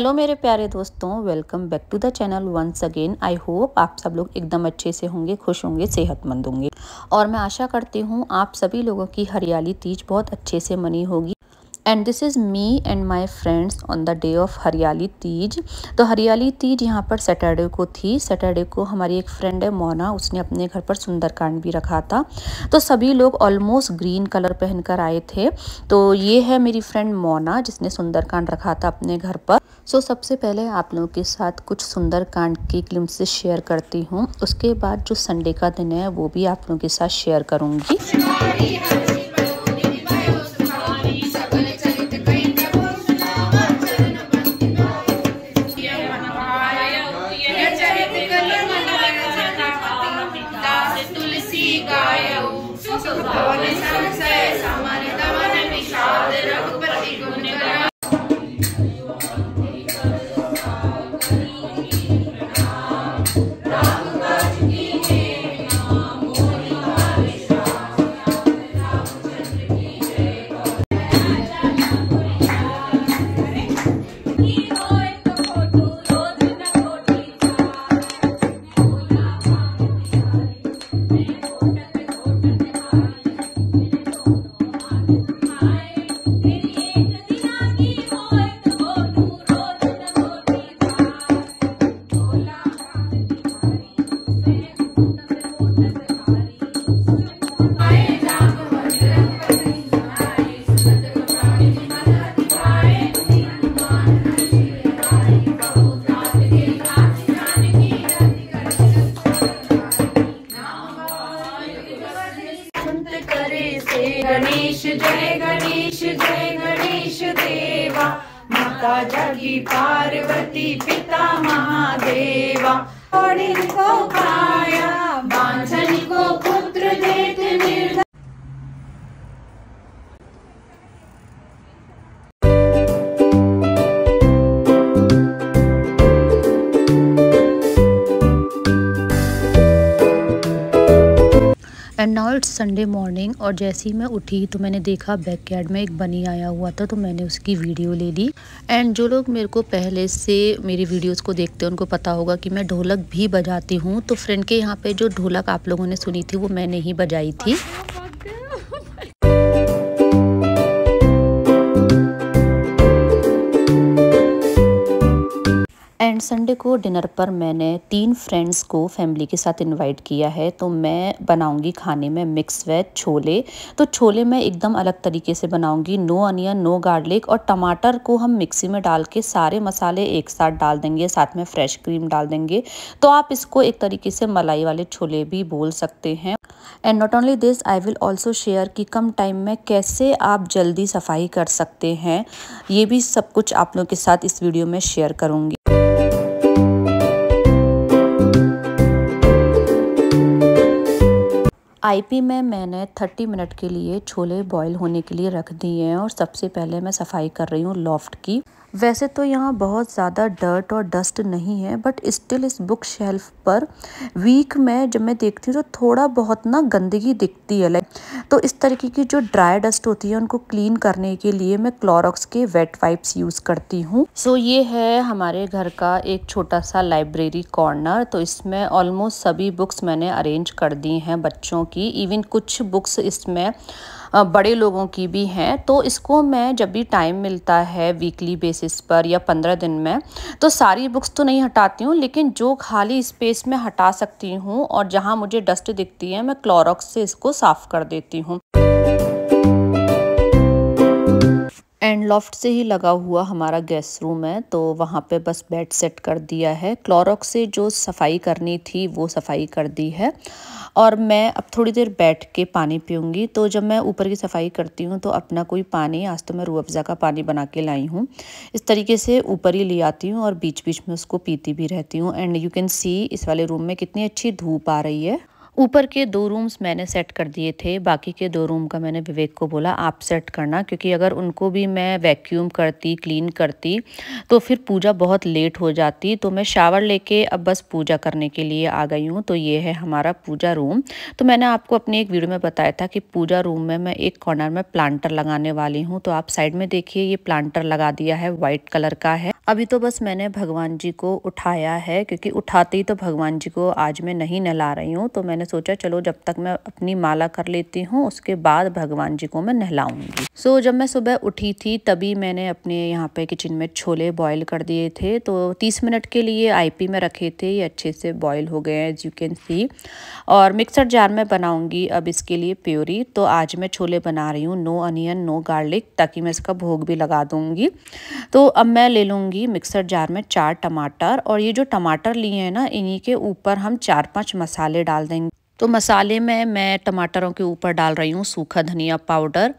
hello मेरे प्यारे दोस्तों welcome back to the channel once again I hope आप सब लोग एकदम अच्छे से होंगे खुश होंगे सेहतमंद होंगे और मैं आशा करती हूँ आप सभी लोगों की हरियाली तीज बहुत अच्छे से मनी होगी and this is me and my friends on the day of Hariyali Teej तो हरियाली तीज यहाँ पर सैटरडे को थी सैटरडे को हमारी एक फ्रेंड है मोना उसने अपने घर पर सुंदरकांड भी रखा था तो सभी लोग ऑलमोस्ट ग्रीन कलर पहनकर आए थे तो ये है मेरी फ्रेंड मोना जिसने सुंदरकांड रखा था अपने घर पर सो so, सबसे पहले आप लोगों के साथ कुछ सुंदर कांड की क्लिम्स शेयर करती हूँ उसके बाद जो संडे का दिन है वो भी आप लोगों के साथ शेयर करूँगी पिता महादेवा और इनको तो खाया and now it's Sunday morning और जैसे ही मैं उठी तो मैंने देखा बैक यार्ड में एक बनी आया हुआ था तो मैंने उसकी वीडियो ले ली एंड जो लोग मेरे को पहले से मेरी वीडियोस को देखते हैं उनको पता होगा कि मैं ढोलक भी बजाती हूँ तो फ्रेंड के यहाँ पे जो ढोलक आप लोगों ने सुनी थी वो मैंने ही बजाई थी एंड संडे को डिनर पर मैंने तीन फ्रेंड्स को फैमिली के साथ इनवाइट किया है तो मैं बनाऊंगी खाने में मिक्स वेज छोले तो छोले मैं एकदम अलग तरीके से बनाऊंगी नो अनियन नो गार्लिक और टमाटर को हम मिक्सी में डाल के सारे मसाले एक साथ डाल देंगे साथ में फ्रेश क्रीम डाल देंगे तो आप इसको एक तरीके से मलाई वाले छोले भी बोल सकते हैं and not only this I will also share कि कम टाइम में कैसे आप जल्दी सफाई कर सकते हैं ये भी सब कुछ आप लोगों के साथ इस वीडियो में शेयर करूँगी आईपी में मैंने थर्टी मिनट के लिए छोले बॉईल होने के लिए रख दिए हैं और सबसे पहले मैं सफाई कर रही हूँ लॉफ्ट की वैसे तो यहाँ बहुत ज़्यादा डर्ट और डस्ट नहीं है बट स्टिल इस बुक शेल्फ पर वीक में जब मैं देखती हूँ तो थोड़ा बहुत ना गंदगी दिखती है लाइक तो इस तरीके की जो ड्राई डस्ट होती है उनको क्लीन करने के लिए मैं क्लोरॉक्स के वेट वाइप्स यूज़ करती हूँ सो so, ये है हमारे घर का एक छोटा सा लाइब्रेरी कॉर्नर तो इसमें ऑलमोस्ट सभी बुक्स मैंने अरेंज कर दी हैं बच्चों की इवन कुछ बुक्स इसमें बड़े लोगों की भी हैं तो इसको मैं जब भी टाइम मिलता है वीकली बेसिस पर या पंद्रह दिन में तो सारी बुक्स तो नहीं हटाती हूँ लेकिन जो खाली स्पेस में हटा सकती हूँ और जहाँ मुझे डस्ट दिखती है मैं क्लोरॉक्स से इसको साफ़ कर देती हूँ एंड लॉफ्ट से ही लगा हुआ हमारा गेस्ट रूम है तो वहाँ पे बस बेड सेट कर दिया है क्लोरॉक्स से जो सफाई करनी थी वो सफाई कर दी है और मैं अब थोड़ी देर बैठ के पानी पीऊँगी तो जब मैं ऊपर की सफाई करती हूँ तो अपना कोई पानी आज तो मैं रू अफ़ज़ा का पानी बना के लाई हूँ इस तरीके से ऊपर ही ले आती हूँ और बीच बीच में उसको पीती भी रहती हूँ एंड यू कैन सी इस वाले रूम में कितनी अच्छी धूप आ रही है ऊपर के दो रूम्स मैंने सेट कर दिए थे बाकी के दो रूम का मैंने विवेक को बोला आप सेट करना क्योंकि अगर उनको भी मैं वैक्यूम करती क्लीन करती तो फिर पूजा बहुत लेट हो जाती तो मैं शावर लेके अब बस पूजा करने के लिए आ गई हूँ तो ये है हमारा पूजा रूम तो मैंने आपको अपने एक वीडियो में बताया था कि पूजा रूम में मैं एक कॉर्नर में प्लांटर लगाने वाली हूँ तो आप साइड में देखिए ये प्लांटर लगा दिया है वाइट कलर का है अभी तो बस मैंने भगवान जी को उठाया है क्योंकि उठाते ही तो भगवान जी को आज मैं नहीं नहला रही हूँ तो मैंने मैंने सोचा चलो जब तक मैं अपनी माला कर लेती हूँ उसके बाद भगवान जी को मैं नहलाऊंगी सो so, जब मैं सुबह उठी थी तभी मैंने अपने यहाँ पे किचन में छोले बॉयल कर दिए थे तो तीस मिनट के लिए आईपी में रखे थे ये अच्छे से बॉयल हो गए हैं एज यू कैन सी और मिक्सर जार में बनाऊंगी अब इसके लिए प्योरी तो आज मैं छोले बना रही हूँ नो अनियन नो गार्लिक ताकि मैं इसका भोग भी लगा दूँगी तो अब मैं ले लूँगी मिक्सर जार में चार टमाटर और ये जो टमाटर लिए हैं ना इन्हीं के ऊपर हम चार पाँच मसाले डाल देंगे तो मसाले में मैं टमाटरों के ऊपर डाल रही हूँ सूखा धनिया पाउडर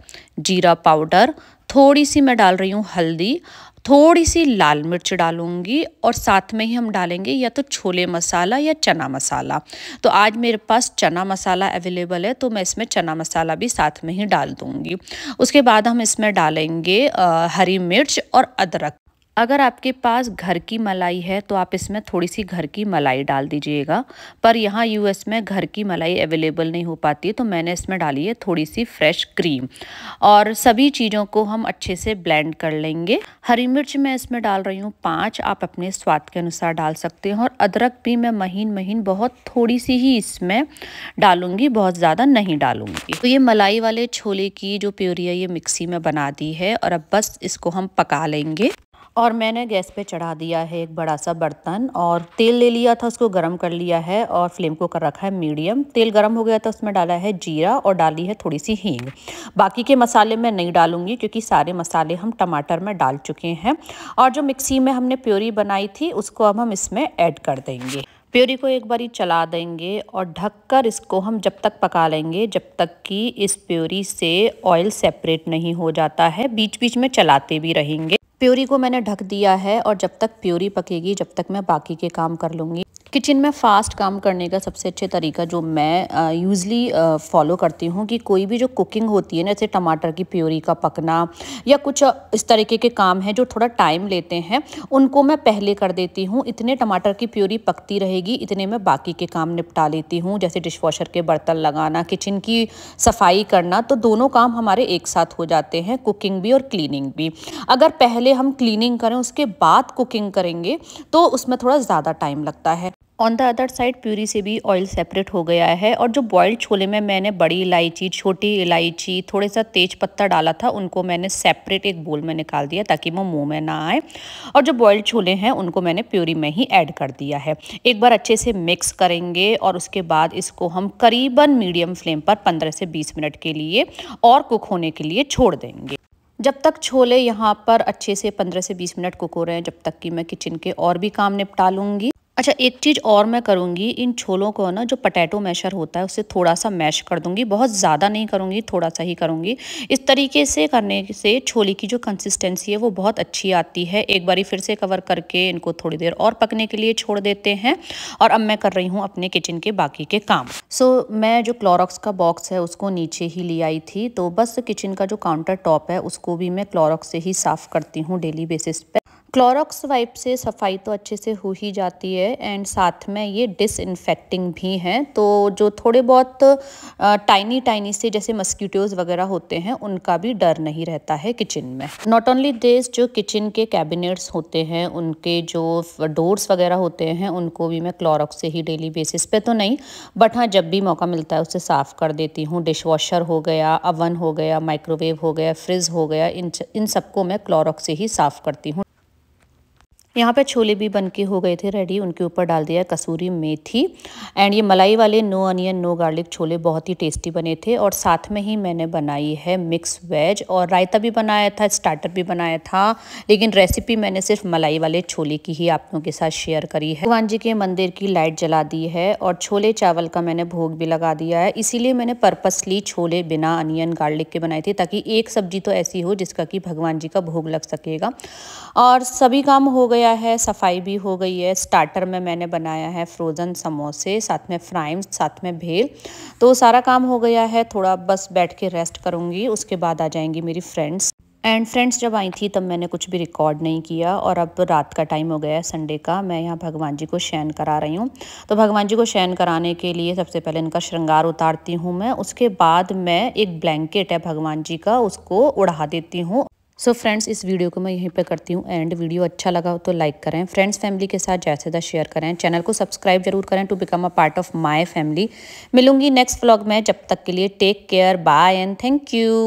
जीरा पाउडर थोड़ी सी मैं डाल रही हूँ हल्दी थोड़ी सी लाल मिर्च डालूंगी और साथ में ही हम डालेंगे या तो छोले मसाला या चना मसाला तो आज मेरे पास चना मसाला अवेलेबल है तो मैं इसमें चना मसाला भी साथ में ही डाल दूंगी उसके बाद हम इसमें डालेंगे हरी मिर्च और अदरक अगर आपके पास घर की मलाई है तो आप इसमें थोड़ी सी घर की मलाई डाल दीजिएगा पर यहाँ यूएस में घर की मलाई अवेलेबल नहीं हो पाती है तो मैंने इसमें डाली है थोड़ी सी फ्रेश क्रीम और सभी चीज़ों को हम अच्छे से ब्लेंड कर लेंगे हरी मिर्च मैं इसमें डाल रही हूँ पाँच आप अपने स्वाद के अनुसार डाल सकते हैं और अदरक भी मैं महीन महीन बहुत थोड़ी सी ही इसमें डालूंगी बहुत ज़्यादा नहीं डालूंगी तो ये मलाई वाले छोले की जो प्योरिया है ये मिक्सी में बना दी है और अब बस इसको हम पका लेंगे और मैंने गैस पे चढ़ा दिया है एक बड़ा सा बर्तन और तेल ले लिया था उसको गर्म कर लिया है और फ्लेम को कर रखा है मीडियम तेल गर्म हो गया था उसमें डाला है जीरा और डाली है थोड़ी सी हींग बाकी के मसाले मैं नहीं डालूंगी क्योंकि सारे मसाले हम टमाटर में डाल चुके हैं और जो मिक्सी में हमने प्योरी बनाई थी उसको अब हम इसमें ऐड कर देंगे प्योरी को एक बारी चला देंगे और ढककर इसको हम जब तक पका लेंगे जब तक कि इस प्योरी से ऑयल सेपरेट नहीं हो जाता है बीच बीच में चलाते भी रहेंगे प्योरी को मैंने ढक दिया है और जब तक प्योरी पकेगी जब तक मैं बाकी के काम कर लूँगी किचन में फ़ास्ट काम करने का सबसे अच्छे तरीका जो मैं यूज़ली फॉलो करती हूँ कि कोई भी जो कुकिंग होती है ना जैसे टमाटर की प्योरी का पकना या कुछ इस तरीके के काम हैं जो थोड़ा टाइम लेते हैं उनको मैं पहले कर देती हूँ इतने टमाटर की प्योरी पकती रहेगी इतने मैं बाकी के काम निपटा लेती हूँ जैसे डिश वॉशर के बर्तन लगाना किचन की सफाई करना तो दोनों काम हमारे एक साथ हो जाते हैं कुकिंग भी और क्लीनिंग भी अगर पहले हम क्लीनिंग करें उसके बाद कुकिंग करेंगे तो उसमें थोड़ा ज़्यादा टाइम लगता है ऑन द अदर साइड प्यूरी से भी ऑयल सेपरेट हो गया है और जो बॉयल्ड छोले में मैंने बड़ी इलायची छोटी इलायची थोड़े सा तेज पत्ता डाला था उनको मैंने सेपरेट एक बोल में निकाल दिया ताकि वो मुँह में ना आए और जो बॉयल्ड छोले हैं उनको मैंने प्यूरी में ही ऐड कर दिया है एक बार अच्छे से मिक्स करेंगे और उसके बाद इसको हम करीबन मीडियम फ्लेम पर पंद्रह से बीस मिनट के लिए और कुक होने के लिए छोड़ देंगे जब तक छोले यहाँ पर अच्छे से पंद्रह से बीस मिनट कुक हो रहे हैं जब तक कि मैं किचन के और भी काम निपटा लूँगी अच्छा एक चीज़ और मैं करूँगी इन छोलों को ना जो पटैटो मैशर होता है उससे थोड़ा सा मैश कर दूँगी बहुत ज़्यादा नहीं करूँगी थोड़ा सा ही करूँगी इस तरीके से करने से छोले की जो कंसिस्टेंसी है वो बहुत अच्छी आती है एक बारी फिर से कवर करके इनको थोड़ी देर और पकने के लिए छोड़ देते हैं और अब मैं कर रही हूँ अपने किचन के बाकी के काम सो so, मैं जो क्लॉरॉक्स का बॉक्स है उसको नीचे ही ले आई थी तो बस किचन का जो काउंटर टॉप है उसको भी मैं क्लॉरॉक्स से ही साफ़ करती हूँ डेली बेसिस पर क्लोरॉक्स वाइप से सफाई तो अच्छे से हो ही जाती है एंड साथ में ये डिसइनफेक्टिंग भी हैं तो जो थोड़े बहुत टाइनी टाइनी से जैसे मस्कीटोज़ वगैरह होते हैं उनका भी डर नहीं रहता है किचन में नॉट ओनली दिस जो किचन के कैबिनेट्स होते हैं उनके जो डोर्स वगैरह होते हैं उनको भी मैं क्लोरॉक्स से ही डेली बेसिस पे तो नहीं बट हाँ जब भी मौका मिलता है उसे साफ़ कर देती हूँ डिश वॉशर हो गया अवन हो गया माइक्रोवेव हो गया फ्रिज हो गया इन इन सबको मैं क्लोरॉक्स से ही साफ़ करती हूँ यहाँ पे छोले भी बन के हो गए थे रेडी उनके ऊपर डाल दिया कसूरी मेथी एंड ये मलाई वाले नो अनियन नो गार्लिक छोले बहुत ही टेस्टी बने थे और साथ में ही मैंने बनाई है मिक्स वेज और रायता भी बनाया था स्टार्टर भी बनाया था लेकिन रेसिपी मैंने सिर्फ मलाई वाले छोले की ही आप लोगों के साथ शेयर करी है भगवान जी के मंदिर की लाइट जला दी है और छोले चावल का मैंने भोग भी लगा दिया है इसीलिए मैंने पर्पसली छोले बिना अनियन गार्लिक के बनाए थे ताकि एक सब्जी तो ऐसी हो जिसका कि भगवान जी का भोग लग सकेगा और सभी काम हो गए गया है सफाई भी हो गई है स्टार्टर में मैंने बनाया है फ्रोज़न समोसे साथ में फ्राइम साथ में भेल तो सारा काम हो गया है थोड़ा बस बैठ के रेस्ट करूँगी उसके बाद आ जाएंगी मेरी फ्रेंड्स एंड फ्रेंड्स जब आई थी तब मैंने कुछ भी रिकॉर्ड नहीं किया और अब रात का टाइम हो गया है संडे का मैं यहाँ भगवान जी को शयन करा रही हूँ तो भगवान जी को शयन कराने के लिए सबसे पहले इनका श्रृंगार उतारती हूँ मैं उसके बाद मैं एक ब्लैंकेट है भगवान जी का उसको उड़ा देती हूँ सो so फ्रेंड्स इस वीडियो को मैं यहीं पे करती हूँ एंड वीडियो अच्छा लगा हो तो लाइक करें फ्रेंड्स फैमिली के साथ ज़्यादा से ज़्यादा शेयर करें चैनल को सब्सक्राइब जरूर करें to become a part of my family मिलूंगी नेक्स्ट व्लॉग में जब तक के लिए take care bye and thank you